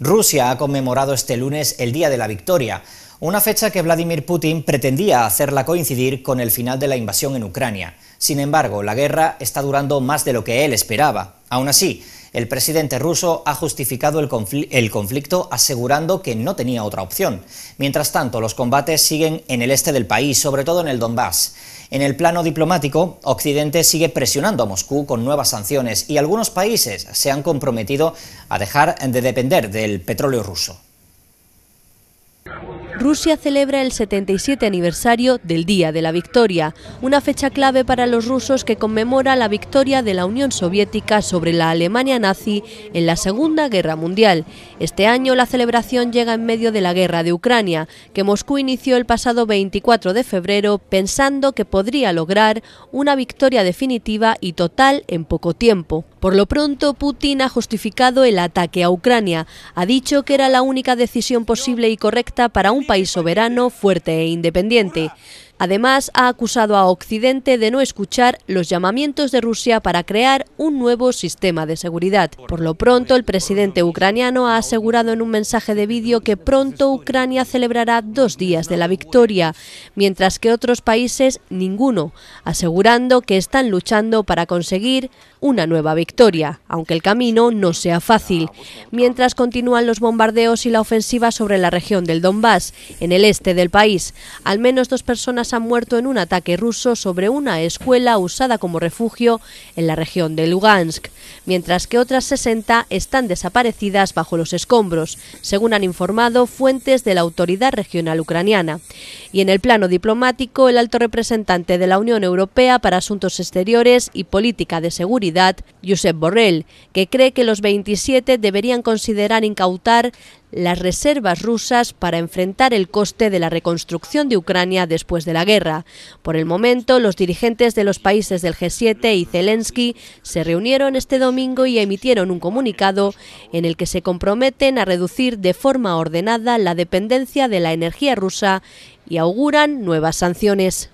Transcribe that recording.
Rusia ha conmemorado este lunes el Día de la Victoria, una fecha que Vladimir Putin pretendía hacerla coincidir con el final de la invasión en Ucrania. Sin embargo, la guerra está durando más de lo que él esperaba. Aún así, el presidente ruso ha justificado el, conflicto asegurando que no tenía otra opción. Mientras tanto, los combates siguen en el este del país, sobre todo en el Donbass. En el plano diplomático, Occidente sigue presionando a Moscú con nuevas sanciones y algunos países se han comprometido a dejar de depender del petróleo ruso. Rusia celebra el 77 aniversario del Día de la Victoria, una fecha clave para los rusos que conmemora la victoria de la Unión Soviética sobre la Alemania nazi en la Segunda Guerra Mundial. Este año la celebración llega en medio de la guerra de Ucrania, que Moscú inició el pasado 24 de febrero pensando que podría lograr una victoria definitiva y total en poco tiempo. Por lo pronto, Putin ha justificado el ataque a Ucrania. Ha dicho que era la única decisión posible y correcta para un país soberano, fuerte e independiente. Además, ha acusado a Occidente de no escuchar los llamamientos de Rusia para crear un nuevo sistema de seguridad. Por lo pronto, el presidente ucraniano ha asegurado en un mensaje de vídeo que pronto Ucrania celebrará dos días de la victoria, mientras que otros países ninguno, asegurando que están luchando para conseguir una nueva victoria, aunque el camino no sea fácil, mientras continúan los bombardeos y la ofensiva sobre la región del Donbass, en el este del país. Al menos dos personas han muerto en un ataque ruso sobre una escuela usada como refugio en la región de Lugansk, mientras que otras 60 están desaparecidas bajo los escombros, según han informado fuentes de la autoridad regional ucraniana. Y en el plano diplomático, el alto representante de la Unión Europea para Asuntos Exteriores y Política de Seguridad, Josep Borrell, que cree que los 27 deberían considerar incautar las reservas rusas para enfrentar el coste de la reconstrucción de Ucrania después de la guerra. Por el momento, los dirigentes de los países del G7 y Zelensky se reunieron este domingo y emitieron un comunicado en el que se comprometen a reducir de forma ordenada la dependencia de la energía rusa y auguran nuevas sanciones.